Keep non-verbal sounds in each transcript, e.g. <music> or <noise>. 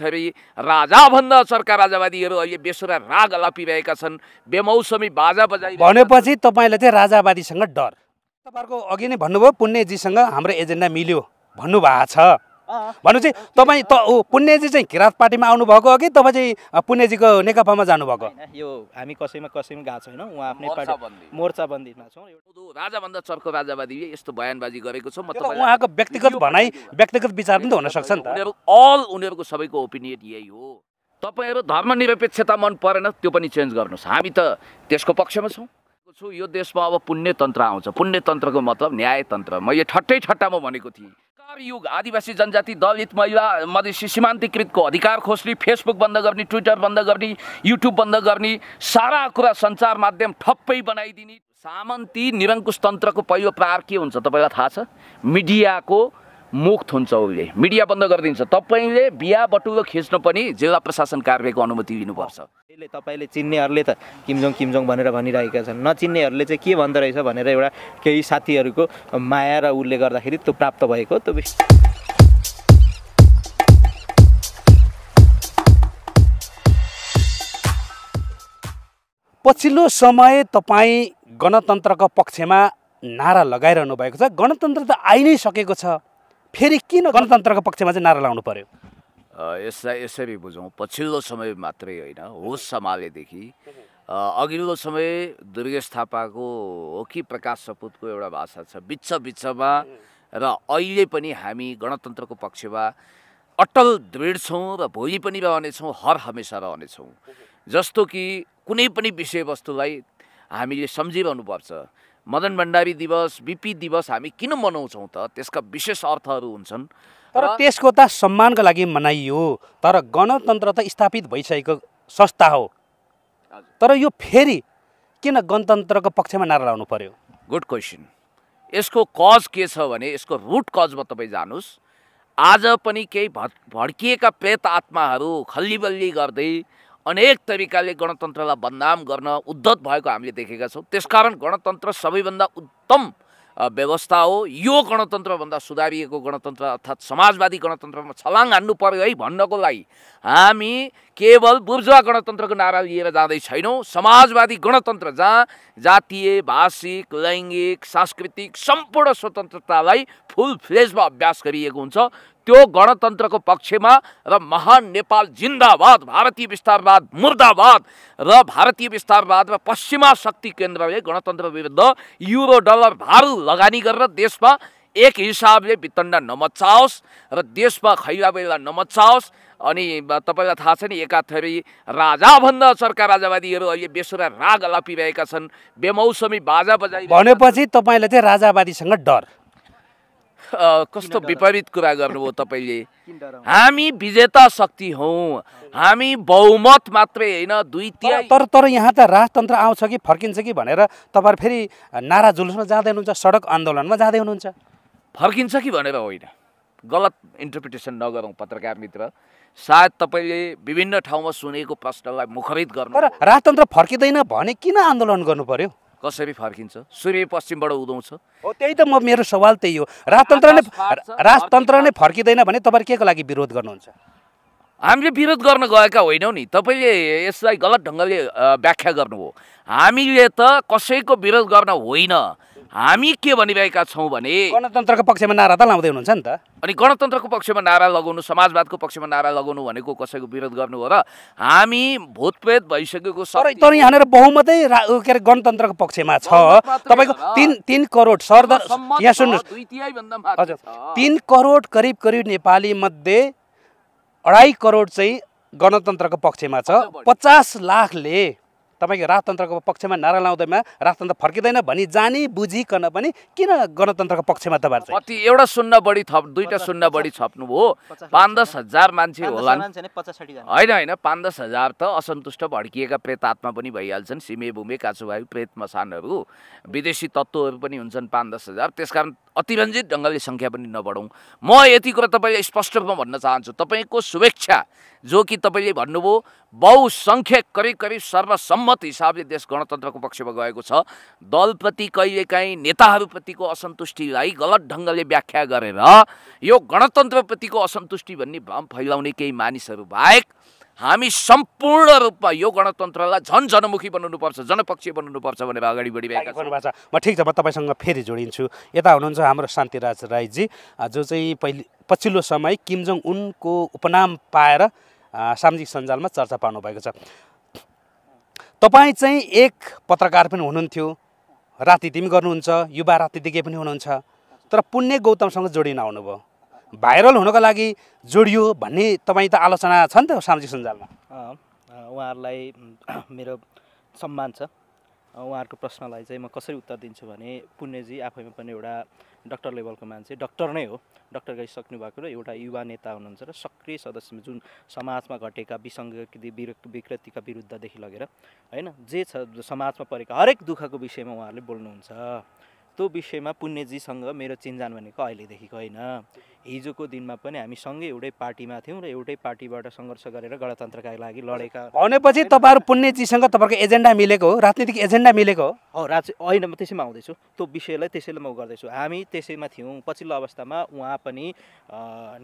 थरी राजाभन्दा सरकार राजावादीहरू अहिले बेसुरा राग लपिरहेका छन् बेमौसमी बाजा बजाइ भनेपछि तपाईँलाई चाहिँ राजावादीसँग डर तपाईँहरूको अघि नै भन्नुभयो पुण्यजीसँग हाम्रो एजेन्डा मिल्यो भन्नुभएको छ भनेपछि तपाईँ त ऊ पुण्यजी चाहिँ किराँत पार्टीमा आउनुभएको हो कि तपाईँ चाहिँ पुण्यजीको नेकपामा जानुभएको यो हामी कसैमा कसैमा गएको छैनौँ उहाँ आफ्नै पार्टी मोर्चाबन्दीमा छौँ राजाभन्दा चर्को राजावादी यस्तो बयानबाजी गरेको छ म उहाँको व्यक्तिगत भनाइ व्यक्तिगत विचार पनि त हुनसक्छ नि त उनीहरू अल उनीहरूको सबैको ओपिनियन यही हो तपाईँहरू धर्मनिरपेक्षता मन परेन त्यो पनि चेन्ज गर्नुहोस् हामी त त्यसको पक्षमा छौँ छु यो देशमा अब पुण्यतन्त्र आउँछ पुण्यतन्त्रको मतलब न्यायतन्त्र मैले ठट्टै ठट्टामा भनेको थिएँ युग आदिवासी जनजाति दलित महिला मधेसी सीमान्तीकृतको अधिकार खोज्ने फेसबुक बन्द गर्ने ट्विटर बन्द गर्ने युट्युब बन्द गर्ने सारा कुरा सञ्चार माध्यम ठप्पै बनाइदिने सामन्ती निरङ्कुश तन्त्रको पहिलो प्रहार के हुन्छ तपाईँलाई थाहा छ मिडियाको मुक्त हुन्छ उसले मिडिया बन्द गरिदिन्छ तपाईँले बिहा बटुलो खिच्न पनि जिल्ला प्रशासन कार्यको अनुमति लिनुपर्छ त्यसले तपाईँले चिन्नेहरूले त किमजोङ किमजोङ भनेर भनिरहेका छन् नचिन्नेहरूले चाहिँ के भन्दो रहेछ भनेर एउटा केही साथीहरूको माया र उसले गर्दाखेरि त्यो प्राप्त भएको त्यो पछिल्लो समय तपाईँ गणतन्त्रको पक्षमा नारा लगाइरहनु भएको छ गणतन्त्र त आइ नै सकेको छ फेरि किन गणतन्त्रको पक्षमा चाहिँ नारा लाउनु पर्यो यसलाई यसरी बुझौँ पछिल्लो समय मात्रै होइन होस् समालेदेखि अघिल्लो समय दुर्गेश थापाको हो कि प्रकाश सपुतको एउटा भाषा छ बिच बिचमा र अहिले पनि हामी गणतन्त्रको पक्षमा अटल दृढ छौँ र भोलि पनि रहनेछौँ हर हमेसा रहनेछौँ जस्तो कि कुनै पनि विषयवस्तुलाई हामीले सम्झिरहनुपर्छ मदन भण्डारी दिवस बिपी दिवस हामी किन मनाउँछौँ त त्यसका विशेष अर्थहरू हुन्छन् तर त्यसको त सम्मानको लागि मनाइयो तर गणतन्त्र त स्थापित भइसकेको संस्था हो तर यो फेरि किन गणतन्त्रको पक्षमा नारा लाउनु पर्यो गुड क्वेसन यसको कज के छ भने यसको रुट कजमा तपाईँ जानुहोस् आज पनि केही भड्किएका प्रेत आत्माहरू खल्लीबल्ली गर्दै अनेक तरिकाले गणतन्त्रलाई बदनाम गर्न उद्धत भएको हामीले देखेका छौँ त्यसकारण गणतन्त्र सबैभन्दा उत्तम व्यवस्था हो यो गणतन्त्रभन्दा सुधारिएको गणतन्त्र अर्थात् समाजवादी गणतन्त्रमा छलाङ हान्नु पऱ्यो है भन्नको लागि हामी केवल बुर्जुवा गणतन्त्रको नारा लिएर जाँदै छैनौँ समाजवादी गणतन्त्र जहाँ जातीय भाषिक लैङ्गिक सांस्कृतिक सम्पूर्ण स्वतन्त्रतालाई फुल फ्लेजमा अभ्यास गरिएको हुन्छ त्यो गणतन्त्रको पक्षमा र महान नेपाल जिन्दाबाद भारतीय विस्तारवाद मुर्दाबाद र भारतीय विस्तारवादमा पश्चिमा शक्ति केन्द्रले गणतन्त्र विरुद्ध युरो डलर भारू लगानी गरेर देशमा एक हिसाबले वितण्ड नमचाओस् र देशमा खैवा बैला नमचाओस् अनि तपाईँलाई थाहा छ नि एका थरी राजाभन्दा सरकार राजावादीहरू अहिले बेसुरा राग लपिरहेका छन् बेमौसमी बाजा बजाइ भनेपछि तपाईँलाई चाहिँ राजावादीसँग डर कस्तो विपरीत कुरा गर्नुभयो तपाईँले <laughs> हामी विजेता शक्ति हौ हामी बहुमत मात्रै होइन दुई तर तर यहाँ त राजतन्त्र आउँछ कि फर्किन्छ कि भनेर तपाईँहरू फेरि नारा जुलुसमा जाँदै हुनुहुन्छ सडक आन्दोलनमा जाँदै हुनुहुन्छ फर्किन्छ कि भनेर होइन गलत इन्टरप्रिटेसन नगरौँ पत्रकार मित्र सायद तपाईँले विभिन्न ठाउँमा सुनेको प्रश्नलाई मुखरित गर्नु तर राजतन्त्र फर्किँदैन भने किन आन्दोलन गर्नु पर्यो कसरी फर्किन्छ सूर्य पश्चिमबाट उदाउँछ हो त्यही त म मेरो सवाल त्यही हो राजतन्त्र नै राजतन्त्र नै फर्किँदैन भने तपाईँ के को लागि विरोध गर्नुहुन्छ हामीले विरोध गर्न गएका होइनौँ नि तपाईँले यसलाई गलत ढङ्गले व्याख्या गर्नुभयो हामीले त कसैको विरोध गर्न होइन हामी के भनिरहेका छौँ भने गणतन्त्रको पक्षमा नारा त लाउँदै हुनुहुन्छ नि त अनि गणतन्त्रको पक्षमा नारा लगाउनु समाजवादको पक्षमा नारा लगाउनु भनेको कसैको विरोध गर्नु हो र हामी भूतप्रेत भइसकेको सर तर यहाँनिर बहुमतै के अरे गणतन्त्रको पक्षमा छ तपाईँको तिन तिन करोड सर यहाँ सुन्नुहोस् हजुर तिन करोड करिब करिब नेपाली मध्ये अढाई करोड चाहिँ गणतन्त्रको पक्षमा छ पचास लाखले तपाईँको राजतन्त्रको पक्षमा नारा लाउँदैमा राजतन्त्र फर्किँदैन भनी जानी बुझिकन पनि किन गणतन्त्रको पक्षमा तपाईँहरू अति एउटा सुन्न बढी थप दुईवटा सुन्न बढी छप्नु हो पाँच दस हजार मान्छे होला होइन होइन पाँच दस हजार त असन्तुष्ट भड्किएका प्रेतात्मा पनि भइहाल्छन् सिमे भूमे काचुभाइ प्रेत मसानहरू विदेशी तत्त्वहरू पनि हुन्छन् पाँच दस हजार त्यसकारण अतिरञ्जित ढङ्गले सङ्ख्या पनि नबढौँ म यति कुरा तपाईँलाई स्पष्ट रूपमा भन्न चाहन्छु तपाईँको शुभेच्छा जो कि तपाईँले भन्नुभयो बहुसङ्ख्यक करिब करिब सर्वसम्मत हिसाबले देश गणतन्त्रको पक्षमा गएको छ दलप्रति कहिलेकाहीँ नेताहरूप्रतिको असन्तुष्टिलाई गलत ढङ्गले व्याख्या गरेर यो गणतन्त्रप्रतिको असन्तुष्टि भन्ने भ्रम फैलाउने केही मानिसहरू बाहेक हामी सम्पूर्ण रूपमा यो गणतन्त्रलाई झन् जनमुखी बनाउनुपर्छ जनपक्षीय बनाउनुपर्छ भनेर अगाडि बढिरहेको छ म ठिक छ म तपाईँसँग फेरि जोडिन्छु यता हुनुहुन्छ हाम्रो शान्तिराज राईजी जो चाहिँ पहिले पछिल्लो समय किमजोङ उनको उपनाम पाएर सामाजिक सञ्जालमा चर्चा पाउनुभएको छ तपाईँ चाहिँ एक पत्रकार पनि हुनुहुन्थ्यो राति तिमी गर्नुहुन्छ युवा रातिदेखि पनि हुनुहुन्छ तर पुण्य गौतमसँग जोडिन आउनुभयो भाइरल हुनको लागि जोडियो भन्ने तपाईँ त आलोचना छ नि त सामाजिक सञ्जालमा उहाँहरूलाई <clears throat> मेरो सम्मान छ उहाँहरूको प्रश्नलाई चाहिँ म कसरी उत्तर दिन्छु भने पुण्यजी आफैमा पनि एउटा डक्टर लेभलको मान्छे डक्टर नै हो डक्टर गरिसक्नु भएको र एउटा युवा नेता हुनुहुन्छ र सक्रिय सदस्यमा जुन समाजमा घटेका विसङ्गति विकृतिका विरुद्धदेखि लगेर होइन जे छ समाजमा परेका हरेक दुःखको विषयमा उहाँहरूले बोल्नुहुन्छ त्यो विषयमा पुण्यजीसँग मेरो चिन्जान भनेको अहिलेदेखिको होइन हिजोको दिनमा पनि हामी सँगै एउटै पार्टीमा थियौँ र एउटै पार्टीबाट सङ्घर्ष गरेर गणतन्त्रका लागि लडेका भनेपछि तपाईँहरू पुण्यजीसँग तपाईँको एजेन्डा मिलेको हो राजनीतिक एजेन्डा मिलेको हो हो राज होइन म त्यसैमा आउँदैछु त्यो विषयलाई त्यसैले म गर्दैछु हामी त्यसैमा थियौँ पछिल्लो अवस्थामा उहाँ पनि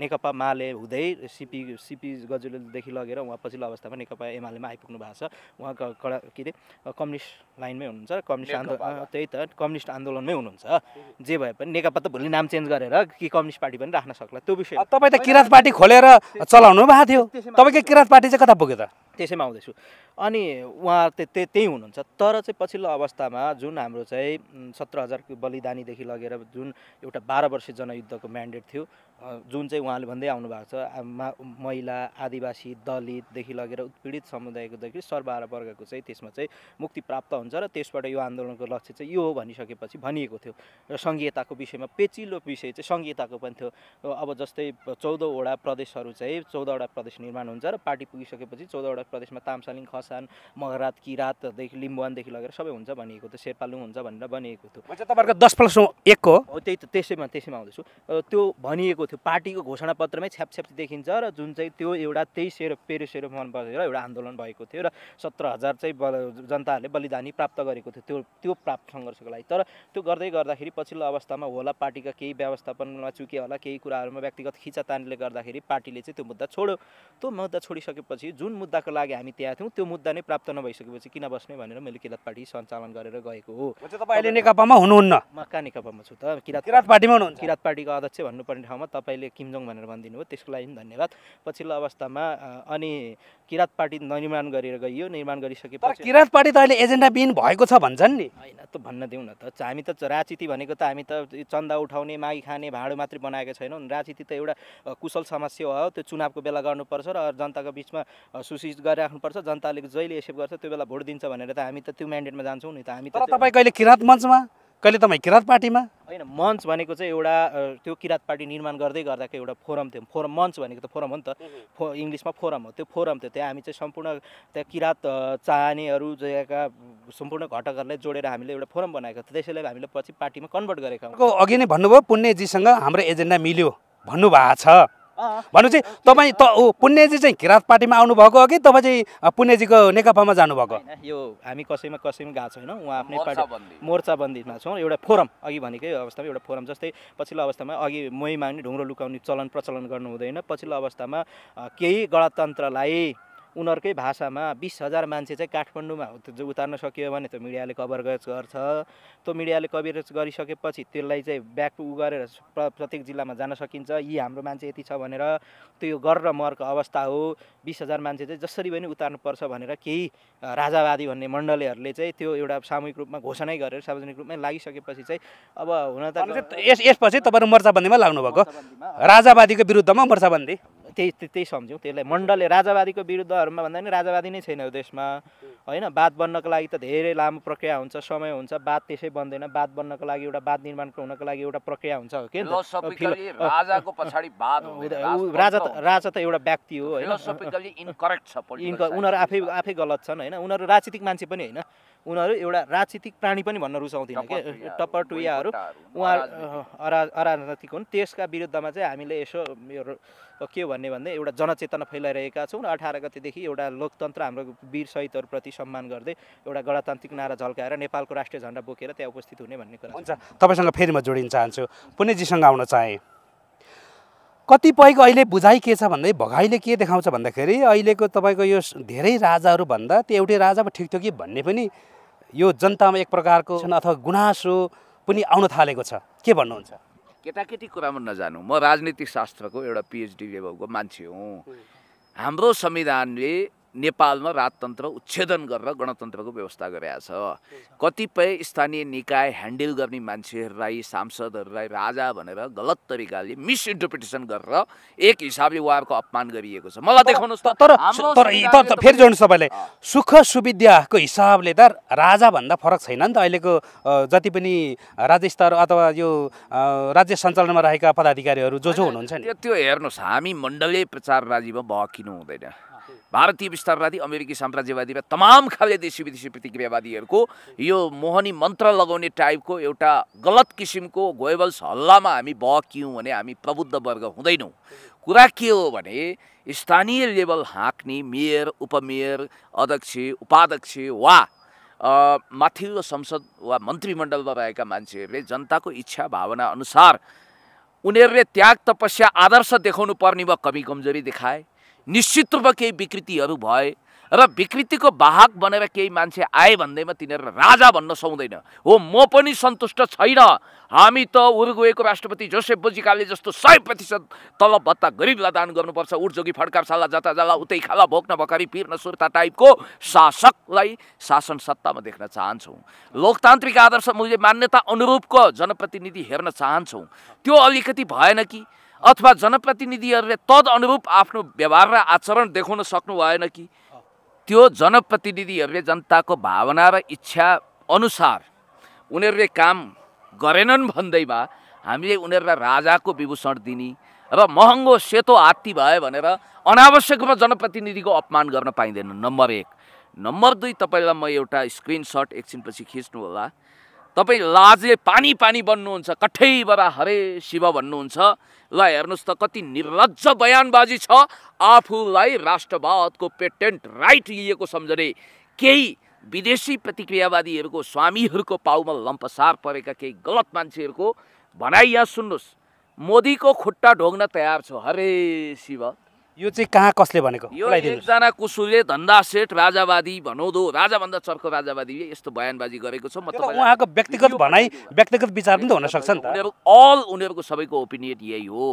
नेकपा माले हुँदै सिपी सिपी गजुलदेखि लगेर उहाँ पछिल्लो अवस्थामा नेकपा एमालेमा आइपुग्नु भएको छ उहाँको कडा के अरे कम्युनिस्ट लाइनमै हुनुहुन्छ कम्युनिस्ट आन्दोलन त्यही त कम्युनिस्ट आन्दोलनमै हुनुहुन्छ जे भए पनि नेकपा त भोलि नाम चेन्ज गरेर कि कम्युनिस्ट पार्टी पनि राख्न गर्न सक्ला त्यो विषय तपाईँ त किराँत पार्टी खोलेर चलाउनु भएको थियो तपाईँको किराँत पार्टी चाहिँ कता पुग्यो त त्यसैमा आउँदैछु अनि उहाँ त्यही त्यही हुनुहुन्छ तर चाहिँ पछिल्लो अवस्थामा जुन हाम्रो चाहिँ सत्र हजारको बलिदानीदेखि लगेर जुन एउटा बाह्र वर्ष जनयुद्धको म्यान्डेट थियो जुन चाहिँ उहाँले भन्दै आउनु भएको छ महिला आदिवासी दलितदेखि लगेर उत्पीडित समुदायकोदेखि सर्वहारा वर्गको चाहिँ त्यसमा चाहिँ मुक्ति प्राप्त हुन्छ र त्यसबाट यो आन्दोलनको लक्ष्य चाहिँ यो हो भनिसकेपछि भनिएको थियो र सङ्घीयताको विषयमा पेचिलो विषय चाहिँ सङ्घीयताको पनि थियो अब जस्तै चौधवटा प्रदेशहरू चाहिँ चौधवटा प्रदेश निर्माण हुन्छ र पार्टी पुगिसकेपछि चौधवटा प्रदेशमा तामसालिङ खसान मगरात किरातदेखि लिम्बुवानदेखि लगेर सबै हुन्छ भनिएको थियो शेर्पालुङ हुन्छ भनेर भनिएको थियो तपाईँहरूको दस प्लस एकको हो त्यही त त्यसैमा त्यसैमा आउँदैछु त्यो भनिएको त्यो पार्टीको घोषणापत्रमै छ्यापछ्याप देखिन्छ र जुन चाहिँ त्यो एउटा त्यही सेरो पेरो सेरो मन बजेर एउटा आन्दोलन भएको थियो र सत्र हजार चाहिँ जनताहरूले बलिदानी प्राप्त गरेको थियो त्यो त्यो प्राप्त सङ्घर्षको लागि तर त्यो गर्दै गर्दाखेरि पछिल्लो अवस्थामा होला पार्टीका केही व्यवस्थापनमा चुके होला केही कुराहरूमा व्यक्तिगत खिचातानले गर्दाखेरि पार्टीले चाहिँ त्यो मुद्दा छोड्यो त्यो मुद्दा छोडिसकेपछि जुन मुद्दाको लागि हामी त्यहाँ थियौँ त्यो मुद्दा नै प्राप्त नभइसकेपछि किन बस्ने भनेर मैले किरात पार्टी सञ्चालन गरेर गएको हो तपाईँ अहिले नेकपामा हुनुहुन्न म कहाँ नेकपामा छु त किरात किराँत पार्टीमा हुनुहुन्छ किरात पार्टीको अध्यक्ष भन्नुपर्ने ठाउँमा तपाईँले किमजोङ भनेर भनिदिनु भयो त्यसको लागि धन्यवाद पछिल्लो अवस्थामा अनि किराँत पार्टी निर्माण गरेर गइयो निर्माण गरिसकेपछि किराँत पार्टी त अहिले एजेन्डा बिन भएको छ भन्छन् नि होइन त भन्न दिउँ न त हामी त राजनीति भनेको त हामी त चन्दा उठाउने मागी खाने भाँडो मात्रै बनाएको छैनौँ राजनीति त एउटा कुशल समस्या हो त्यो चुनावको बेला गर्नुपर्छ र जनताको बिचमा सुसिज गरिराख्नुपर्छ जनताले जहिले एक्सेप्ट गर्छ त्यो बेला भोट दिन्छ भनेर त हामी त त्यो म्यान्डेटमा जान्छौँ नि त हामी त तपाईँ कहिले किराँत मञ्चमा कहिले तपाईँ किराँत पार्टीमा होइन मञ्च भनेको चाहिँ एउटा त्यो किराँत पार्टी निर्माण गर्दै गर्दाको एउटा फोरम थियो फोरम मञ्च भनेको त फोरम हो नि त फो इङ्ग्लिसमा फोरम हो त्यो फोरम थियो त्यहाँ हामी चाहिँ सम्पूर्ण त्यहाँ किराँत चाहनेहरू जग्गाका सम्पूर्ण घटकहरूलाई जोडेर हामीले एउटा फोरम बनाएको थियो त्यसैले हामीले पछि पार्टीमा कन्भर्ट गरेका अघि नै भन्नुभयो पुण्यजीसँग हाम्रो एजेन्डा मिल्यो भन्नुभएको छ भनेपछि तपाईँ त ऊ पुण्यजी चाहिँ किराँत पार्टीमा आउनुभएको हो कि तपाईँ चाहिँ पुण्यजीको नेकपामा जानुभएको यो हामी कसैमा कसैमा गएको छैनौँ उहाँ आफ्नै पार्टी मोर्चाबन्दीमा छौँ एउटा फोरम अघि भनेकै अवस्थामा एउटा फोरम जस्तै पछिल्लो अवस्थामा अघि मोही माग्ने ढुङ्ग्रो लुकाउने चलन प्रचलन गर्नु हुँदैन पछिल्लो अवस्थामा केही गणतन्त्रलाई उनीहरूकै भाषामा बिस हजार मान्छे चाहिँ काठमाडौँमा उतार्न सकियो भने त मिडियाले कभरेज गर्छ त्यो मिडियाले कभरेज गरिसकेपछि त्यसलाई चाहिँ ब्याक उ गरेर प्रत्येक जिल्लामा जान सकिन्छ यी हाम्रो मान्छे यति छ भनेर त्यो गर र मर्को अवस्था हो बिस हजार मान्छे चाहिँ जसरी पनि उतार्नुपर्छ भनेर केही राजावादी भन्ने मण्डलीहरूले चाहिँ त्यो एउटा सामूहिक रूपमा घोषणै गरेर सार्वजनिक रूपमा लागिसकेपछि चाहिँ अब हुन त यस यसपछि तपाईँहरू मोर्चाबन्दीमा लाग्नुभएको राजावादीको विरुद्धमा मोर्चाबन्दी त्यही त्यही सम्झौँ त्यसलाई मण्डलले राजावादीको विरुद्धहरूमा भन्दा पनि राजावादी नै छैन देशमा होइन बात बन्नको लागि त धेरै लामो प्रक्रिया हुन्छ समय हुन्छ बात त्यसै बन्दैन बात बन्नको लागि एउटा बात निर्माण हुनको लागि एउटा प्रक्रिया हुन्छ हो के राजा त राजा त एउटा व्यक्ति हो होइन उनीहरू आफै आफै गलत छन् होइन उनीहरू राजनीतिक मान्छे पनि होइन उनीहरू एउटा राजनीतिक प्राणी पनि भन्न रुचाउँदैन के टप्पर टुयाहरू उहाँ अरा अराजनीतिक हुन् त्यसका विरुद्धमा चाहिँ हामीले यसो के भन्ने भन्दा एउटा जनचेतना फैलाइरहेका छौँ र अठार गतिदेखि एउटा लोकतन्त्र हाम्रो वीर सहितहरूप्रति सम्मान गर्दै एउटा गणतान्त्रिक नारा झल्काएर नेपालको राष्ट्रिय झन्डा बोकेर त्यहाँ उपस्थित हुने भन्ने कुरा हुन्छ तपाईँसँग फेरि म जोडिन चाहन्छु पुण्यजीसँग आउन चाहेँ कतिपयको अहिले बुझाइ के छ भन्दै भगाइले के देखाउँछ भन्दाखेरि अहिलेको तपाईँको यो धेरै भन्दा त्यो एउटै राजा पो ठिक थियो कि भन्ने पनि यो जनतामा एक प्रकारको अथवा गुनासो पनि आउन थालेको छ के भन्नुहुन्छ केटाकेटी कुरामा नजानु म राजनीतिक शास्त्रको एउटा पिएचडी लेभलको मान्छे हुँ हाम्रो संविधानले नेपालमा राजतन्त्र उच्छेदन गरेर गणतन्त्रको व्यवस्था गरेका छ कतिपय स्थानीय निकाय ह्यान्डल गर्ने मान्छेहरूलाई सांसदहरूलाई राजा भनेर गलत तरिकाले मिसइन्टरप्रिटेसन गरेर एक हिसाबले उहाँहरूको अपमान गरिएको छ मलाई देखाउनुहोस् तर तर फेरि जोड्नुहोस् तपाईँलाई सुख सुविधाको हिसाबले त राजाभन्दा फरक छैन नि त अहिलेको जति पनि राज्य स्तर अथवा यो राज्य सञ्चालनमा रहेका पदाधिकारीहरू जो जो हुनुहुन्छ नि त्यो हेर्नुहोस् हामी मण्डलीय प्रचार राजीमा भकिनु हुँदैन भारतीय विस्तारवादी अमेरिकी साम्राज्यवादी र तमाम खाले देशी विदेशी प्रतिक्रियावादीहरूको यो मोहनी मन्त्र लगाउने टाइपको एउटा गलत किसिमको गोयबल्स हल्लामा हामी बक्यौँ भने हामी प्रबुद्ध वर्ग हुँदैनौँ कुरा के हो भने स्थानीय लेभल हाँक्ने मेयर उपमेयर अध्यक्ष उपाध्यक्ष वा माथिल्लो संसद वा मन्त्रीमण्डलमा रहेका मान्छेहरूले जनताको इच्छा भावना अनुसार उनीहरूले त्याग तपस्या आदर्श देखाउनु पर्ने वा कमी कमजोरी देखाए निश्चित रूपमा केही विकृतिहरू भए र विकृतिको बाहक बनेर केही मान्छे आए भन्दैमा तिनीहरू राजा भन्न सुहाउँदैन हो म पनि सन्तुष्ट छैन हामी त उर्गुएको राष्ट्रपति जोसेफ बोजिकाले जस्तो सय प्रतिशत तलब भत्ता गरिबलाई दान गर्नुपर्छ उर्जोगी फड्का साला जता जाला उतै खाला भोक्न भकरी पिर्न सुर्ता टाइपको शासकलाई शासन सत्तामा देख्न चाहन्छौँ लोकतान्त्रिक आदर्श मूल्य मान्यता अनुरूपको जनप्रतिनिधि हेर्न चाहन्छौँ त्यो अलिकति भएन कि अथवा जनप्रतिनिधिहरूले तद अनुरूप आफ्नो व्यवहार र आचरण देखाउन सक्नु भएन कि त्यो जनप्रतिनिधिहरूले जनताको भावना र इच्छा अनुसार उनीहरूले काम गरेनन् भन्दैमा हामीले उनीहरूलाई राजाको विभूषण दिने र महँगो सेतो हात्ती भयो भनेर अनावश्यक रूपमा जनप्रतिनिधिको अपमान गर्न पाइँदैन नम्बर एक नम्बर दुई तपाईँलाई म एउटा स्क्रिनसट एकछिनपछि खिच्नु होला तपाईँ लाजले पानी पानी बन्नुहुन्छ कठै बाबा हरे शिव भन्नुहुन्छ ल हेर्नुहोस् त कति निर्लज बयानबाजी छ आफूलाई राष्ट्रवादको पेटेन्ट राइट लिएको सम्झने केही विदेशी प्रतिक्रियावादीहरूको स्वामीहरूको पाउमा लम्पसार परेका केही गलत मान्छेहरूको भनाइ यहाँ सुन्नुहोस् मोदीको खुट्टा ढोग्न तयार छ हरे शिव यो चाहिँ कहाँ कसले भनेको यो एकजना कुसुले धन्दा सेठ राजावादी भनौँ राजाभन्दा चर्को राजावादी यस्तो बयानबाजी गरेको छ म उहाँको व्यक्तिगत भनाइ व्यक्तिगत विचार पनि त हुनसक्छ नि त अल उनीहरूको सबैको ओपिनियन यही हो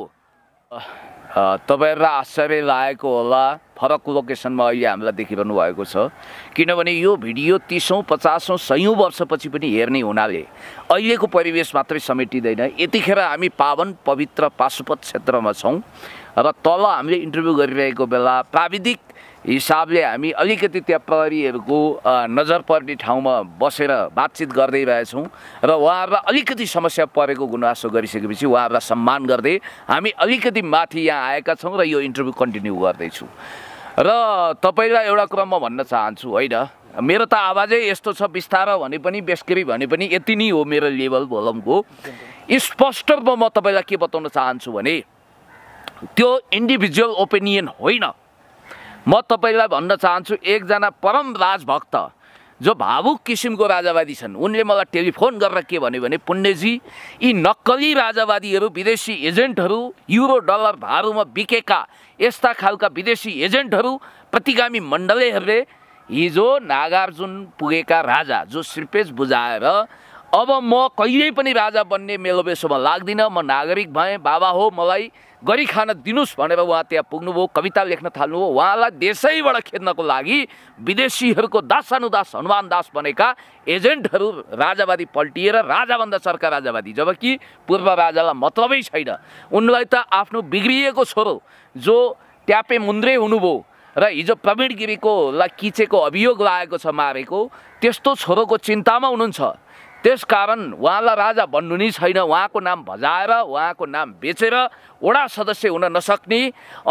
तपाईँहरूलाई आश्चर्य लागेको होला फरक लोकेसनमा अहिले हामीलाई देखिरहनु भएको छ किनभने यो भिडियो तिसौँ पचासौँ सयौँ वर्षपछि पनि हेर्ने हुनाले अहिलेको परिवेश मात्रै समेटिँदैन यतिखेर हामी पावन पवित्र पाशुपत क्षेत्रमा छौँ र तल हामीले इन्टरभ्यू गरिरहेको बेला प्राविधिक हिसाबले हामी अलिकति त्यहाँ प्रहरीहरूको नजर पर्ने ठाउँमा बसेर बातचित गर्दै रहेछौँ र उहाँहरूलाई अलिकति समस्या परेको गुनासो गरिसकेपछि उहाँहरूलाई सम्मान गर्दै हामी अलिकति माथि यहाँ आएका छौँ र यो इन्टरभ्यू कन्टिन्यू गर्दैछु र तपाईँलाई एउटा कुरा म भन्न चाहन्छु होइन मेरो त आवाजै यस्तो छ बिस्तारो भने पनि बेस्करी भने पनि यति नै हो मेरो लेभल भोलमको स्पष्ट रूपमा म तपाईँलाई के बताउन चाहन्छु भने त्यो इन्डिभिजुअल ओपिनियन होइन म तपाईँलाई भन्न चाहन्छु एकजना परम राजभक्त जो भावुक किसिमको राजावादी छन् उनले मलाई टेलिफोन गरेर के भन्यो भने पुण्यजी यी नक्कली राजावादीहरू विदेशी एजेन्टहरू युरो डलर भारूमा बिकेका यस्ता खालका विदेशी एजेन्टहरू प्रतिगामी मण्डलीहरूले हिजो नागार्जुन पुगेका राजा जो सिर्पेज बुझाएर अब म कहिल्यै पनि राजा बन्ने मेलो बेसोमा लाग्दिनँ म नागरिक भएँ बाबा हो मलाई गरी खान दिनुहोस् भनेर उहाँ त्यहाँ पुग्नुभयो कविता लेख्न थाल्नुभयो उहाँलाई देशैबाट खेद्नको लागि विदेशीहरूको दासानुदास हनुमान दास बनेका एजेन्टहरू राजावादी पल्टिएर राजाभन्दा सरकार राजावादी जबकि पूर्व राजालाई मतलबै छैन उनलाई त आफ्नो बिग्रिएको छोरो जो ट्यापे मुन्द्रे हुनुभयो र हिजो प्रवीण गिरीकोलाई किचेको अभियोग लागेको छ मारेको त्यस्तो छोरोको चिन्तामा हुनुहुन्छ त्यस कारण उहाँलाई राजा भन्नु नै छैन उहाँको नाम भजाएर उहाँको नाम बेचेर वडा सदस्य हुन नसक्ने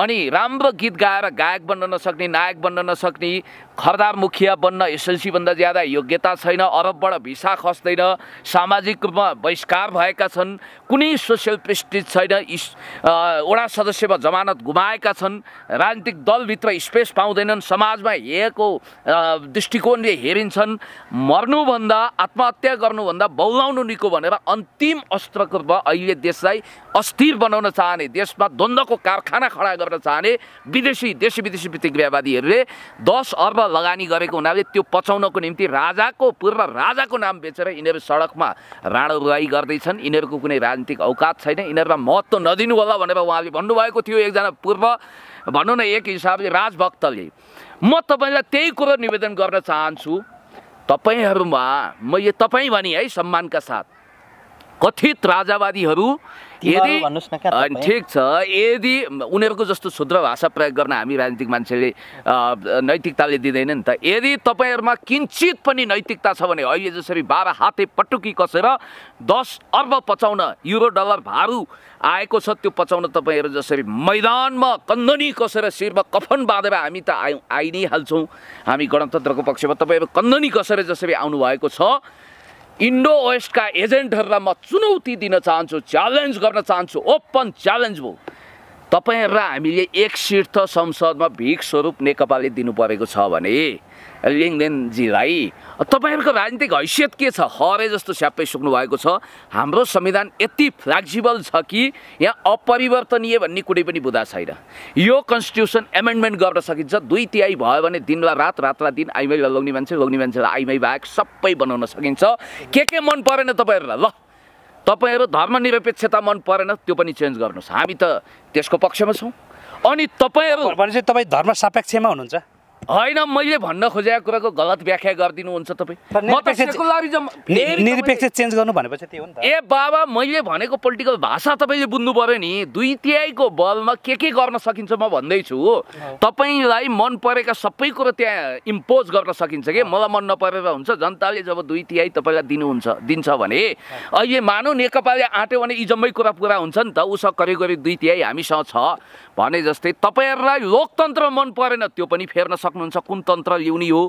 अनि राम्रो गीत गाएर गायक बन्न नसक्ने नायक बन्न नसक्ने खरदार मुखिया बन्न एसएलसीभन्दा ज्यादा योग्यता छैन अरबबाट भिसा खस्दैन सामाजिक रूपमा बहिष्कार भएका छन् कुनै सोसियल प्रेस्टिज छैन वडा सदस्यमा जमानत गुमाएका छन् राजनीतिक दलभित्र स्पेस पाउँदैनन् समाजमा हेरेको दृष्टिकोणले हेरिन्छन् मर्नुभन्दा आत्महत्या गर्नुभन्दा बौलाउनु निको भनेर अन्तिम अस्त्रको रूपमा अहिले देशलाई अस्थिर बनाउन चाहन्छ चाहने देशमा द्वन्द्वको कारखाना खडा गर्न चाहने विदेशी देशी विदेशी प्रतिक्रियावादीहरूले दस अर्ब लगानी गरेको हुनाले त्यो पचाउनको निम्ति राजाको पूर्व राजाको नाम बेचेर यिनीहरू सडकमा राणोरुवाई गर्दैछन् यिनीहरूको कुनै राजनीतिक औकात छैन यिनीहरूमा महत्त्व नदिनु होला भनेर उहाँले भन्नुभएको थियो एकजना पूर्व भनौँ न एक हिसाबले राजभक्तले म तपाईँलाई त्यही कुरो निवेदन गर्न चाहन्छु तपाईँहरूमा मैले तपाईँ भने है सम्मानका साथ कथित राजावादीहरू यदि ठिक छ यदि उनीहरूको जस्तो शुद्ध भाषा प्रयोग गर्न हामी राजनीतिक मान्छेले नैतिकताले दिँदैन नि त यदि तपाईँहरूमा किन्चित पनि नैतिकता छ भने अहिले जसरी बाह्र हाते पटुकी कसेर दस अर्ब पचाउन युरो डलर भारू आएको छ त्यो पचाउन तपाईँहरू जसरी मैदानमा कन्दनी कसेर शिरमा कफन बाँधेर हामी त आइ आइ नै हाल्छौँ हामी गणतन्त्रको पक्षमा तपाईँहरू कन्दनी कसेर जसरी आउनुभएको छ इन्डो वेस्टका एजेन्टहरूलाई म चुनौती दिन चाहन्छु च्यालेन्ज गर्न चाहन्छु ओपन च्यालेन्ज भयो तपाईँहरूलाई हामीले एक सिट त संसदमा भिक स्वरूप नेकपाले दिनु परेको छ भने लिङदेनजीलाई तपाईँहरूको राजनीतिक हैसियत के छ हरे जस्तो स्याप्पै सुक्नु भएको छ हाम्रो संविधान यति फ्लेक्सिबल छ कि यहाँ अपरिवर्तनीय भन्ने कुनै पनि बुधा छैन यो कन्स्टिट्युसन एमेन्डमेन्ट गर्न सकिन्छ दुई तिहाई भयो भने दिन र रात रात दिन आइमाईलाई लोग्ने मान्छे लोग्ने मान्छेलाई आइमाई बाहेक सबै बनाउन सकिन्छ के के मन परेन तपाईँहरूलाई ल तपाईँहरू धर्मनिरपेक्षता मन परेन त्यो पनि चेन्ज गर्नुहोस् हामी त त्यसको पक्षमा छौँ अनि तपाईँहरू भनेपछि तपाईँ धर्म सापेक्षमा हुनुहुन्छ होइन मैले भन्न खोजेको कुराको गलत व्याख्या गरिदिनुहुन्छ तपाईँ निरपेक्ष चेन्ज गर्नु भनेपछि त्यही ए बाबा मैले भनेको पोलिटिकल भाषा तपाईँले बुझ्नु पऱ्यो नि दुई तिहाईको बलमा के के गर्न सकिन्छ म भन्दैछु तपाईँलाई मन परेका सबै कुरो त्यहाँ इम्पोज गर्न सकिन्छ कि मलाई मन नपरेर हुन्छ जनताले जब दुई तिहाई तपाईँलाई दिनुहुन्छ दिन्छ भने अहिले मानौ नेकपाले आँट्यो भने यी जम्मै कुरा पुरा हुन्छ नि त उसो करिब करिब दुई तिहाई हामीसँग छ भने जस्तै तपाईँहरूलाई लोकतन्त्र मन परेन त्यो पनि फेर्न सक्नु सक्नुहुन्छ कुन तन्त्र ल्याउने हो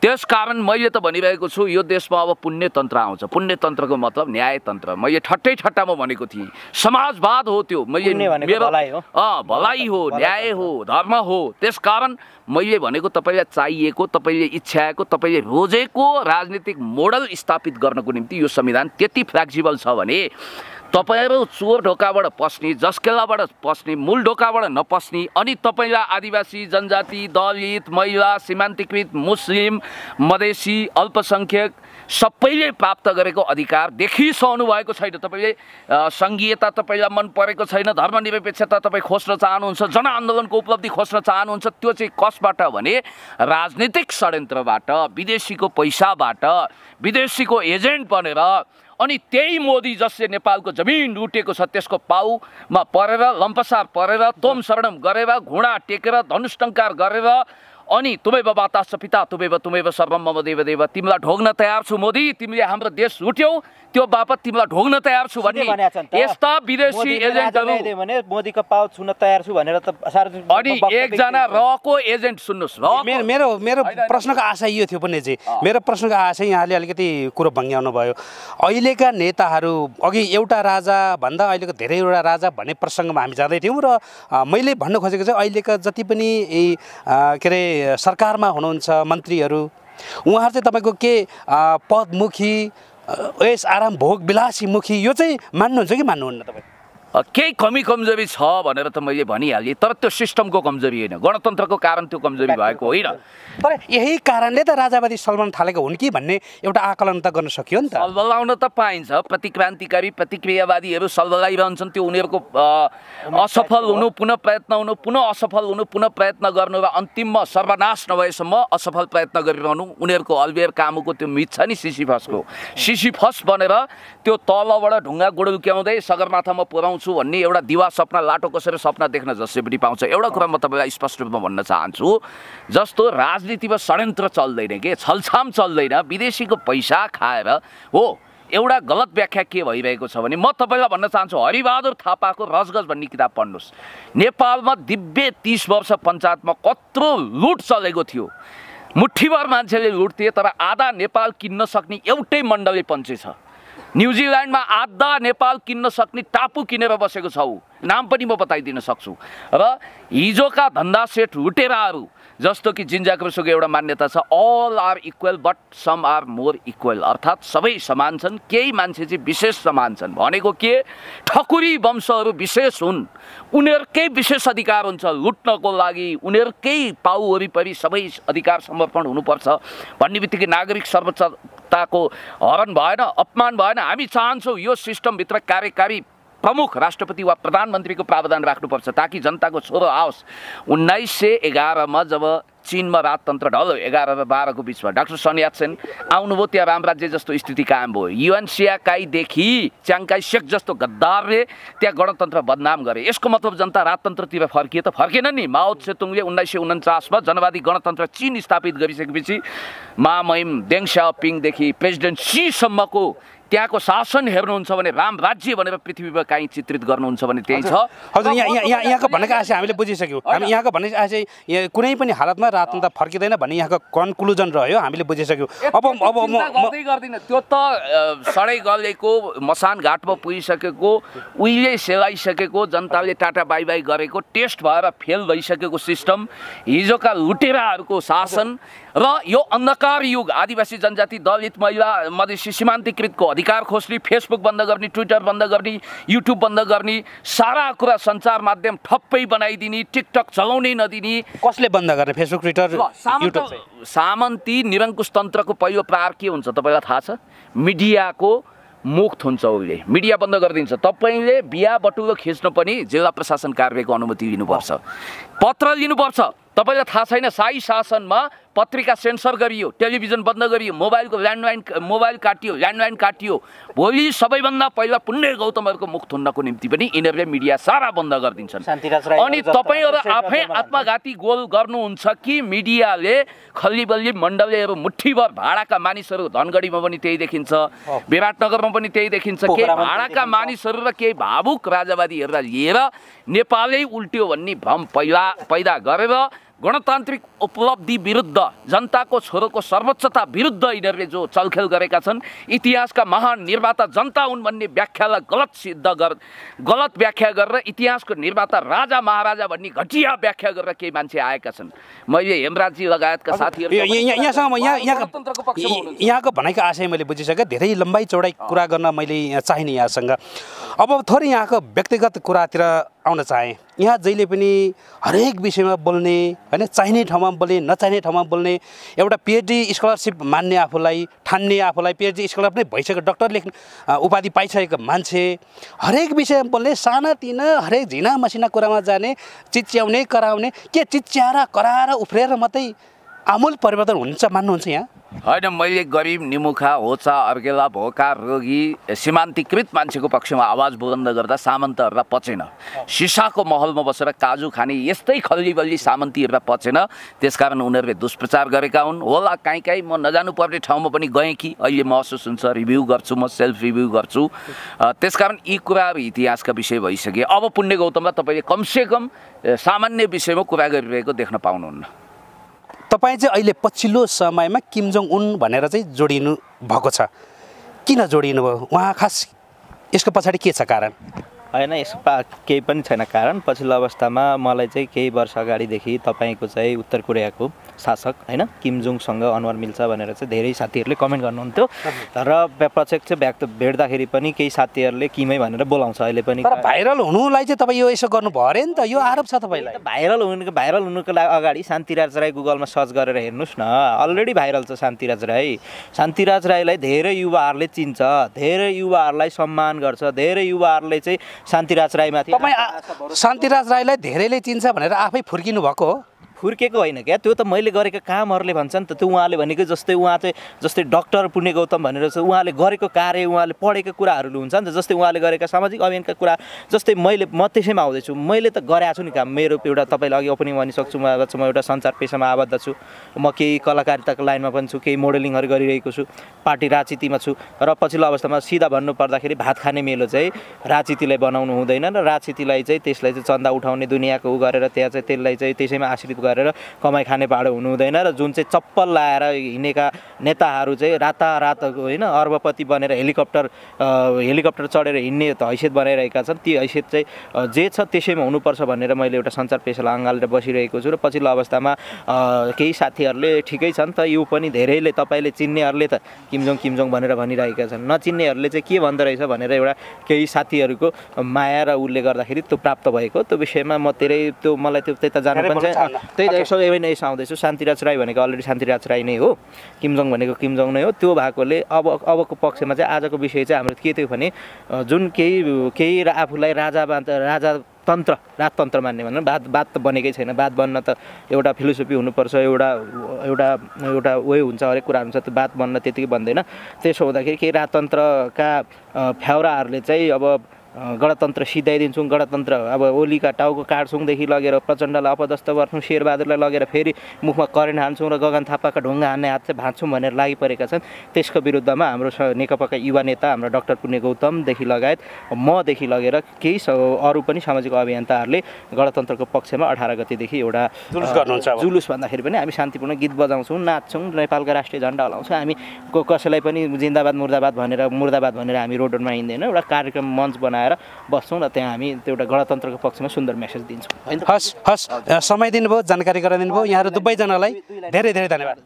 त्यस कारण मैले त भनिरहेको छु यो देशमा अब पुण्यतन्त्र आउँछ पुण्यतन्त्रको मतलब न्यायतन्त्र मैले ठट्टै ठट्टामा भनेको थिएँ समाजवाद हो त्यो मैले भलाइ हो न्याय हो धर्म हो त्यस कारण मैले भनेको तपाईँलाई चाहिएको तपाईँले इच्छाएको तपाईँले रोजेको राजनीतिक मोडल स्थापित गर्नको निम्ति यो संविधान त्यति फ्लेक्सिबल छ भने तपाईँहरू चोर ढोकाबाट पस्ने जस्केलाबाट पस्ने मूल ढोकाबाट नपस्ने अनि तपाईँलाई आदिवासी जनजाति दलित महिला सीमान्तीकृत मुस्लिम मधेसी अल्पसङ्ख्यक सबैले प्राप्त गरेको अधिकार देखिसहनु भएको छैन तपाईँले सङ्घीयता तपाईँलाई मन परेको छैन धर्मनिरपेक्षता तपाईँ खोज्न चाहनुहुन्छ जनआन्दोलनको उपलब्धि खोज्न चाहनुहुन्छ त्यो चाहिँ कसबाट भने राजनीतिक षड्यन्त्रबाट विदेशीको पैसाबाट विदेशीको एजेन्ट बनेर अनि त्यही मोदी जसले नेपालको जमिन लुटेको छ त्यसको पाउमा परेर लम्पसार परेर तोम शरणम गरेर घुँडा टेकेर धनुष्टङ्कार गरेर अनि तुमैव तास पिता तुमैव तुमैव सर्वम मम देव देव तिमीलाई ढोग्न तयार छु मोदी तिमीले हाम्रो देश लुट्यौ त्यो बापत तिमीलाई ढोग्न तयार छु भन्ने यस्ता विदेशी एजेन्टहरू मोदीको पाउ छुन तयार छु भनेर त अनि एकजना रको एजेन्ट सुन्नुहोस् मेरो मेरो प्रश्नको आशा यो थियो पनि जे मेरो प्रश्नको आशा यहाँले अलिकति कुरो भङ्ग्याउनु भयो अहिलेका नेताहरू अघि एउटा राजा भन्दा अहिलेको धेरैवटा राजा भन्ने प्रसङ्गमा हामी जाँदैथ्यौँ र मैले भन्नु खोजेको चाहिँ अहिलेका जति पनि के अरे सरकारमा हुनुहुन्छ मन्त्रीहरू उहाँहरू चाहिँ तपाईँको के पदमुखी यस आराम भोग विलासीमुखी यो चाहिँ मान्नुहुन्छ कि मान्नुहुन्न तपाईँ केही कमी कमजोरी छ भनेर त मैले भनिहालेँ तर त्यो सिस्टमको कमजोरी होइन गणतन्त्रको कारण त्यो कमजोरी भएको होइन तर यही कारणले त राजावादी सलमान थालेको हुन् कि भन्ने एउटा आकलन त गर्न सकियो नि त सलबलाउन त पाइन्छ प्रतिक्रान्तिकारी प्रतिक्रियावादीहरू सलबलाइरहन्छन् त्यो उनीहरूको असफल हुनु पुनः प्रयत्न हुनु पुनः असफल हुनु पुनः प्रयत्न गर्नु र अन्तिममा सर्वनाश नभएसम्म असफल प्रयत्न गरिरहनु उनीहरूको अल्बेर कामको त्यो मिथ छ नि सिसी सिसी सिसिफस बनेर त्यो तलबाट ढुङ्गा गोडुल्क्याउँदै सगरमाथामा पुऱ्याउँछ पाउँछु भन्ने एउटा दिवा सपना लाटो कसरी सपना देख्न जसले पनि पाउँछ एउटा कुरा म तपाईँलाई स्पष्ट रूपमा भन्न चाहन्छु जस्तो राजनीतिमा षड्यन्त्र चल्दैन के छलछाम चल्दैन विदेशीको पैसा खाएर हो एउटा गलत व्याख्या के भइरहेको छ भने म तपाईँलाई भन्न चाहन्छु हरिबहादुर थापाको रजगज भन्ने किताब पढ्नुहोस् नेपालमा दिव्य तिस वर्ष पञ्चायतमा कत्रो लुट चलेको थियो मुठीभर मान्छेले लुट्थे तर आधा नेपाल किन्न सक्ने एउटै मण्डली पञ्चे छ न्युजिल्यान्डमा आधा नेपाल किन्न सक्ने टापु किनेर बसेको छौ नाम पनि म बताइदिन सक्छु र हिजोका धन्दा सेठ हुटेराहरू जस्तो कि जिन्जाक्रोसोको एउटा मान्यता छ all are equal but some are more equal अर्थात् सबै समान छन् केही मान्छे चाहिँ विशेष समान छन् भनेको के ठकुरी वंशहरू विशेष हुन् उनीहरूकै विशेष अधिकार हुन्छ लुट्नको लागि उनीहरूकै पाउ वरिपरि सबै अधिकार समर्पण हुनुपर्छ भन्ने बित्तिकै नागरिक सर्वोच्च ताको हरण भएन अपमान भएन हामी चाहन्छौँ यो सिस्टमभित्र कार्यकारी प्रमुख राष्ट्रपति वा प्रधानमन्त्रीको प्रावधान राख्नुपर्छ ताकि जनताको छोरो आओस् उन्नाइस सय एघारमा जब चिनमा राजतन्त्र ढलो एघार र बाह्रको बिचमा डाक्टर सनिया सेन आउनुभयो त्यहाँ रामराज्य जस्तो स्थिति कायम भयो युएन सियाकाईदेखि च्याङकाई सेक जस्तो गद्दारले त्यहाँ गणतन्त्र बदनाम गरे यसको मतलब जनता राजतन्त्रतिर फर्किए त फर्केन नि माओ सेतुङले उन्नाइस सय उन्चासमा जनवादी गणतन्त्र चिन स्थापित गरिसकेपछि मामहिम देङस्यापिङदेखि प्रेसिडेन्ट सीसम्मको त्यहाँको शासन हेर्नुहुन्छ भने राम राज्य भनेर पृथ्वीमा काहीँ चित्रित गर्नुहुन्छ भने त्यही छ हजुर यहाँ यहाँ यहाँको भनेको आशा हामीले बुझिसक्यौँ हामी यहाँको भनेको भन्ने यहाँ कुनै पनि हालतमा राजतन्त्र फर्किँदैन भन्ने यहाँको कन्क्लुजन रह्यो हामीले बुझिसक्यौँ अब अब गर्दै गर्दिनँ त्यो त सडै गलेको मसान घाटमा पुगिसकेको उहिले सेलाइसकेको जनताले टाटा बाई बाई गरेको टेस्ट भएर फेल भइसकेको सिस्टम हिजोका लुटेराहरूको शासन र यो अन्धकार संस्कार युग आदिवासी जनजाति दलित महिला मधेसी सीमान्तीकृतको अधिकार खोस्ली फेसबुक बन्द गर्ने ट्विटर बन्द गर्ने युट्युब बन्द गर्ने सारा कुरा सञ्चार माध्यम ठप्पै बनाइदिने टिकटक चलाउनै नदिने कसले बन्द गर्ने फेसबुक ट्विटर सामन्ती निरङ्कुश तन्त्रको पहिलो प्रहार के हुन्छ तपाईँलाई थाहा छ मिडियाको मुक्त हुन्छ उसले मिडिया बन्द गरिदिन्छ तपाईँले बिहा बटुलो खिच्नु पनि जिल्ला प्रशासन कार्यालयको अनुमति लिनुपर्छ पत्र लिनुपर्छ तपाईँलाई थाहा छैन साई शासनमा पत्रिका सेन्सर गरियो टेलिभिजन बन्द गरियो मोबाइलको ल्यान्डलाइन मोबाइल काटियो ल्यान्डलाइन काटियो भोलि सबैभन्दा पहिला पुण्य गौतमहरूको मुख थुन्नको निम्ति पनि यिनीहरूले मिडिया सारा बन्द गरिदिन्छन् अनि तपाईँहरू आफै आत्मघाती गोल गर्नुहुन्छ कि मिडियाले खल्लीबल्ली मण्डलीहरू मुठीभर भाडाका मानिसहरू धनगढीमा पनि त्यही देखिन्छ विराटनगरमा पनि त्यही देखिन्छ केही भाडाका मानिसहरू र केही भावुक राजावादीहरूलाई लिएर नेपालै उल्ट्यो भन्ने भ्रम पैदा पैदा गरेर गणतान्त्रिक उपलब्धि विरुद्ध जनताको छोरोको सर्वोच्चता विरुद्ध यिनीहरूले जो चलखेल गरेका छन् इतिहासका महान निर्माता जनता हुन् भन्ने व्याख्यालाई गलत सिद्ध गर गलत व्याख्या गरेर इतिहासको निर्माता राजा महाराजा भन्ने घटिया व्याख्या गरेर केही मान्छे आएका छन् मैले हेमराजी लगायतका साथीहरू यहाँको भनाइको आशय मैले बुझिसकेँ धेरै लम्बाइ चौडाइ कुरा गर्न मैले यहाँ चाहिने यहाँसँग अब थोरै यहाँको व्यक्तिगत कुरातिर आउन चाहे यहाँ जहिले पनि हरेक विषयमा बोल्ने होइन चाहिने ठाउँमा बोल्ने नचाहिने ठाउँमा बोल्ने एउटा पिएचडी स्कलरसिप मान्ने आफूलाई ठान्ने आफूलाई पिएचडी स्कलर नै भइसकेको डक्टर लेख्ने उपाधि पाइसकेको मान्छे हरेक विषयमा बोल्ने सानातिना हरेक झिना मसिना कुरामा जाने चिच्याउने कराउने के चिच्याएर कराएर उफ्रेर मात्रै आमूल परिवर्तन हुन्छ मान्नुहुन्छ यहाँ होइन मैले गरिब निमुखा होचा अर्केला भोका रोगी सीमान्तीकृत मान्छेको पक्षमा आवाज बुलन्द गर्दा सामन्तहरूलाई पचेन सिसाको महलमा बसेर काजु खाने यस्तै खल्लीबल्ली सामन्तीहरूलाई पचेन त्यसकारण उनीहरूले दुष्प्रचार गरेका हुन् होला काहीँ काहीँ म नजानुपर्ने ठाउँमा पनि गएँ कि अहिले महसुस हुन्छ रिभ्यू गर्छु म सेल्फ रिभ्यू गर्छु त्यसकारण यी कुराहरू इतिहासका विषय भइसके अब पुण्य गौतमलाई तपाईँले कमसेकम सामान्य विषयमा कुरा गरिरहेको देख्न पाउनुहुन्न तपाईँ चाहिँ अहिले पछिल्लो समयमा किम उन भनेर चाहिँ जोडिनु भएको छ किन जोडिनु भयो उहाँ खास यसको पछाडि के छ कारण होइन यसको पा केही पनि छैन कारण पछिल्लो अवस्थामा मलाई चाहिँ केही वर्ष अगाडिदेखि तपाईँको चाहिँ उत्तर कोरियाको शासक होइन किमजुङसँग अनुहार मिल्छ भनेर चाहिँ धेरै साथीहरूले कमेन्ट गर्नुहुन्थ्यो र प्रत्यक्ष व्यक्त भेट्दाखेरि पनि केही साथीहरूले किमै भनेर बोलाउँछ अहिले पनि भाइरल हुनुलाई चाहिँ तपाईँ यो यसो गर्नु भयो अरे नि त यो आरोप छ तपाईँलाई भाइरल हुनुको भाइरल हुनुको लागि अगाडि शान्तिराज राई गुगलमा सर्च गरेर हेर्नुहोस् न अलरेडी भाइरल छ शान्तिराज राई शान्तिराज राईलाई धेरै युवाहरूले चिन्छ धेरै युवाहरूलाई सम्मान गर्छ धेरै युवाहरूले चाहिँ शान्तिराज राईमाथि तपाईँ शान्तिराज राईलाई धेरैले चिन्छ भनेर आफै फुर्किनु भएको हो फुर्केको होइन क्या त्यो त मैले गरेको कामहरूले भन्छ नि त त्यो उहाँले भनेको जस्तै उहाँ चाहिँ जस्तै डक्टर पुण्य गौतम भनेर चाहिँ उहाँले गरेको कार्य उहाँले पढेको कुराहरू हुन्छ नि त जस्तै उहाँले गरेका सामाजिक अभियानका कुरा जस्तै मैले म त्यसैमा आउँदैछु मैले त गरेको छु नि काम मेरो एउटा तपाईँले अघि ओपनिङ भनिसक्छु म छु म एउटा सञ्चार पेसामा आबद्ध छु म केही कलाकारिताको लाइनमा पनि छु केही मोडलिङहरू गरिरहेको छु पार्टी राजनीतिमा छु र पछिल्लो अवस्थामा सिधा भन्नु पर्दाखेरि भात खाने मेलो चाहिँ राजनीतिलाई बनाउनु हुँदैन र राजनीतिलाई चाहिँ त्यसलाई चाहिँ चन्दा उठाउने दुनियाँको ऊ गरेर त्यहाँ चाहिँ त्यसलाई चाहिँ त्यसैमा आश्रित गरेर कमाइ खाने हुनु हुनुहुँदैन र जुन चाहिँ चप्पल लाएर हिँडेका नेताहरू चाहिँ रातारात होइन अर्बपति बनेर हेलिकप्टर हेलिकप्टर चढेर हिँड्ने हैसियत बनाइरहेका छन् ती हैसियत चाहिँ जे छ त्यसैमा हुनुपर्छ भनेर मैले एउटा सञ्चार पेसालाई अँगालेर बसिरहेको छु र पछिल्लो अवस्थामा केही साथीहरूले ठिकै छन् त यो पनि धेरैले तपाईँले चिन्नेहरूले त किमजोङ किमजोङ भनेर भनिरहेका छन् नचिन्नेहरूले चाहिँ के भन्दो रहेछ भनेर एउटा केही साथीहरूको माया र उसले गर्दाखेरि त्यो प्राप्त भएको त्यो विषयमा म धेरै त्यो मलाई त्यो त्यता जानु पनि त्यही त एकसँग एभेन्स आउँदैछु शान्तिराज राई भनेको अलरेडी शान्तिराज राई नै हो किमजङ भनेको किमजङ नै हो त्यो भएकोले अब अबको पक्षमा चाहिँ आजको विषय चाहिँ हाम्रो के थियो भने जुन केही केही र आफूलाई राजा राजा तन्त्र राजतन्त्र मान्ने भनौँ बात बात त बनेकै छैन बात बन्न त एउटा फिलोसफी हुनुपर्छ एउटा एउटा एउटा वे हुन्छ हरेक कुरा हुन्छ त्यो बात बन्न त्यतिकै बन्दैन त्यसो हुँदाखेरि केही राजतन्त्रका फ्याउराहरूले चाहिँ अब गणतन्त्र सिद्धाइदिन्छौँ गणतन्त्र अब ओलीका टाउको काट्छौँदेखि लगेर प्रचण्डलाई अपदस्थ गर्छौँ शेरबहादुरलाई लगेर फेरि मुखमा करेन्ट हान्छौँ र गगन थापाका ढुङ्गा हान्ने हात चाहिँ भाँच्छौँ भनेर लागिपरेका छन् त्यसको विरुद्धमा हाम्रो नेकपाका युवा नेता हाम्रो डक्टर पुण्य गौतमदेखि लगायत मदेखि लगेर केही अरू पनि सामाजिक अभियन्ताहरूले गणतन्त्रको पक्षमा अठार गतिदेखि एउटा जुलुस गर्नुहुन्छ जुलुस भन्दाखेरि पनि हामी शान्तिपूर्ण गीत बजाउँछौँ नाच्छौँ नेपालको राष्ट्रिय झन्डा हलाउँछौँ हामी कसैलाई पनि जिन्दाबाद मुर्दाबाद भनेर मुर्दाबाद भनेर हामी रोडमा हिँड्दैन एउटा कार्यक्रम मञ्च बनाएर आएर बस्छौँ र त्यहाँ हामी त्यो एउटा गणतन्त्रको पक्षमा सुन्दर मेसेज दिन्छौँ हस् हस् समय दिनुभयो जानकारी गराइदिनु भयो यहाँहरू दुवैजनालाई धेरै धेरै धन्यवाद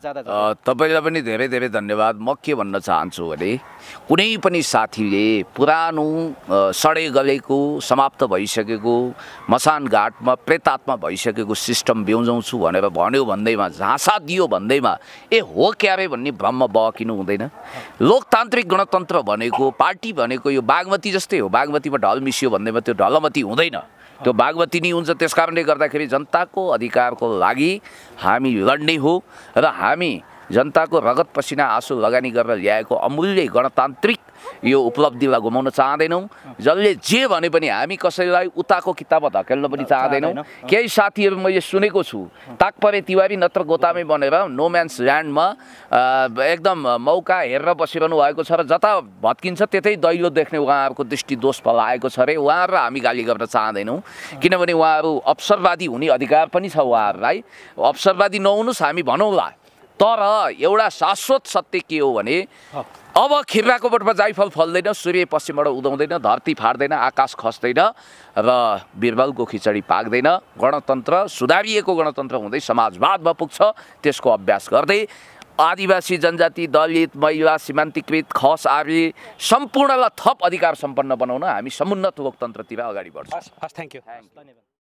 तपाईँलाई पनि धेरै धेरै धन्यवाद म के भन्न चाहन्छु भने कुनै पनि साथीले पुरानो सडे गलेको समाप्त भइसकेको मसान घाटमा प्रेतात्मा भइसकेको सिस्टम ब्याउजाउँछु भनेर भन्यो भन्दैमा झाँसा दियो भन्दैमा ए हो क्यारे भन्ने भ्रम बहकिनु हुँदैन लोकतान्त्रिक गणतन्त्र भनेको पार्टी भनेको यो बागमती जस्तै हो बागमती बागमतीमा ढल मिसियो भन्दैमा त्यो ढलमती हुँदैन त्यो बागमती नै हुन्छ त्यस कारणले गर्दाखेरि जनताको अधिकारको लागि हामी लड्ने हो र हामी जनताको रगत पसिना आँसु लगानी गरेर ल्याएको अमूल्य गणतान्त्रिक यो उपलब्धिलाई गुमाउन चाहँदैनौँ जसले जे भने पनि हामी कसैलाई उताको किताबमा धकेल्न पनि चाहँदैनौँ केही साथीहरू मैले सुनेको छु ताकपरे तिवारी नत्र गोतामै बनेर नोम्यान्स ल्यान्डमा एकदम मौका हेरेर बसिरहनु भएको छ र जता भत्किन्छ त्यतै दैलो देख्ने उहाँहरूको दृष्टि दोष पलाएको छ अरे उहाँहरू हामी गाली गर्न चाहँदैनौँ किनभने उहाँहरू अवसरवादी हुने अधिकार पनि छ उहाँहरूलाई अवसरवादी नहुनुहोस् हामी भनौँला तर एउटा शाश्वत सत्य के हो भने अब खिर्राको बोटमा जाइफल फल्दैन सूर्य पश्चिमबाट उदाउँदैन धरती फाट्दैन आकाश खस्दैन र बिरबलको खिचडी पाक्दैन गणतन्त्र सुधारिएको गणतन्त्र हुँदै समाजवादमा पुग्छ त्यसको अभ्यास गर्दै आदिवासी जनजाति दलित महिला सीमान्तीकृत खस आदि सम्पूर्णलाई थप अधिकार सम्पन्न बनाउन हामी समुन्नत लोकतन्त्रतिर अगाडि बढ्छौँ थ्याङ्क यू धन्यवाद